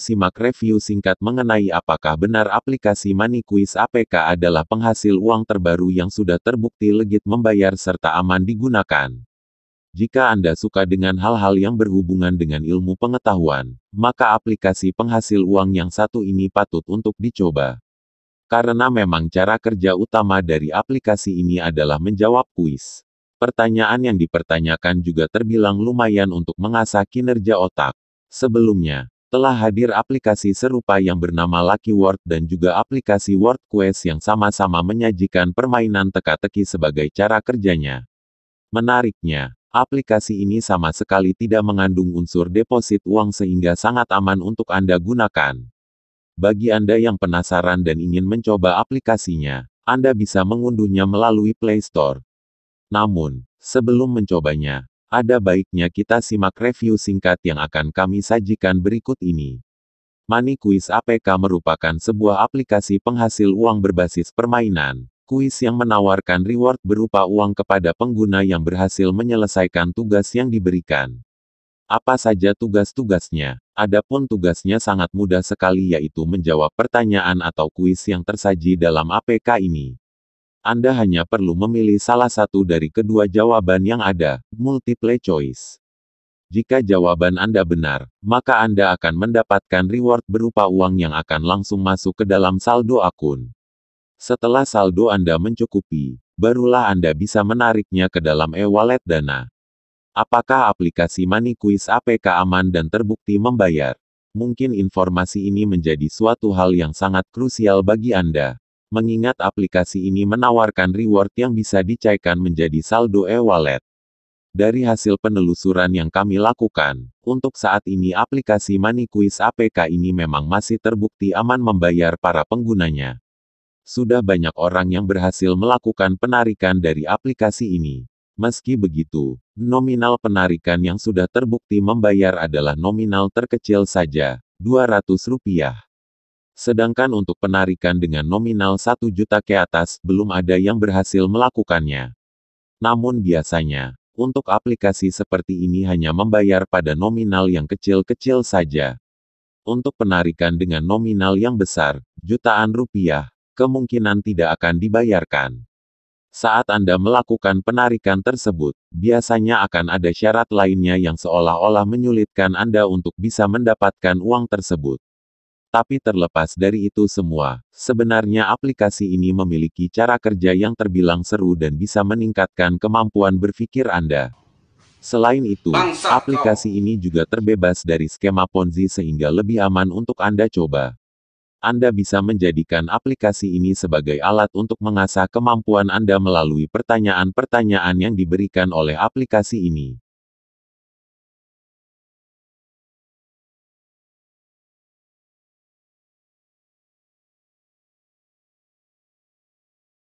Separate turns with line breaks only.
simak review singkat mengenai apakah benar aplikasi manikuis APK adalah penghasil uang terbaru yang sudah terbukti legit membayar serta aman digunakan. Jika Anda suka dengan hal-hal yang berhubungan dengan ilmu pengetahuan, maka aplikasi penghasil uang yang satu ini patut untuk dicoba. Karena memang cara kerja utama dari aplikasi ini adalah menjawab kuis. Pertanyaan yang dipertanyakan juga terbilang lumayan untuk mengasah kinerja otak. Sebelumnya, telah hadir aplikasi serupa yang bernama Lucky Word dan juga aplikasi Word Quest yang sama-sama menyajikan permainan teka-teki sebagai cara kerjanya. Menariknya, aplikasi ini sama sekali tidak mengandung unsur deposit uang sehingga sangat aman untuk Anda gunakan. Bagi Anda yang penasaran dan ingin mencoba aplikasinya, Anda bisa mengunduhnya melalui Play Store. Namun, sebelum mencobanya, ada baiknya kita simak review singkat yang akan kami sajikan berikut ini. Quiz APK merupakan sebuah aplikasi penghasil uang berbasis permainan. Kuis yang menawarkan reward berupa uang kepada pengguna yang berhasil menyelesaikan tugas yang diberikan. Apa saja tugas-tugasnya? Adapun tugasnya sangat mudah sekali yaitu menjawab pertanyaan atau kuis yang tersaji dalam APK ini. Anda hanya perlu memilih salah satu dari kedua jawaban yang ada, multiple choice. Jika jawaban Anda benar, maka Anda akan mendapatkan reward berupa uang yang akan langsung masuk ke dalam saldo akun. Setelah saldo Anda mencukupi, barulah Anda bisa menariknya ke dalam e-wallet Dana. Apakah aplikasi Quiz APK aman dan terbukti membayar? Mungkin informasi ini menjadi suatu hal yang sangat krusial bagi Anda mengingat aplikasi ini menawarkan reward yang bisa dicairkan menjadi saldo e-wallet. Dari hasil penelusuran yang kami lakukan, untuk saat ini aplikasi MoneyQuiz APK ini memang masih terbukti aman membayar para penggunanya. Sudah banyak orang yang berhasil melakukan penarikan dari aplikasi ini. Meski begitu, nominal penarikan yang sudah terbukti membayar adalah nominal terkecil saja, Rp200. Sedangkan untuk penarikan dengan nominal 1 juta ke atas, belum ada yang berhasil melakukannya. Namun biasanya, untuk aplikasi seperti ini hanya membayar pada nominal yang kecil-kecil saja. Untuk penarikan dengan nominal yang besar, jutaan rupiah, kemungkinan tidak akan dibayarkan. Saat Anda melakukan penarikan tersebut, biasanya akan ada syarat lainnya yang seolah-olah menyulitkan Anda untuk bisa mendapatkan uang tersebut. Tapi terlepas dari itu semua, sebenarnya aplikasi ini memiliki cara kerja yang terbilang seru dan bisa meningkatkan kemampuan berpikir Anda. Selain itu, aplikasi ini juga terbebas dari skema Ponzi sehingga lebih aman untuk Anda coba. Anda bisa menjadikan aplikasi ini sebagai alat untuk mengasah kemampuan Anda melalui pertanyaan-pertanyaan yang diberikan oleh aplikasi ini.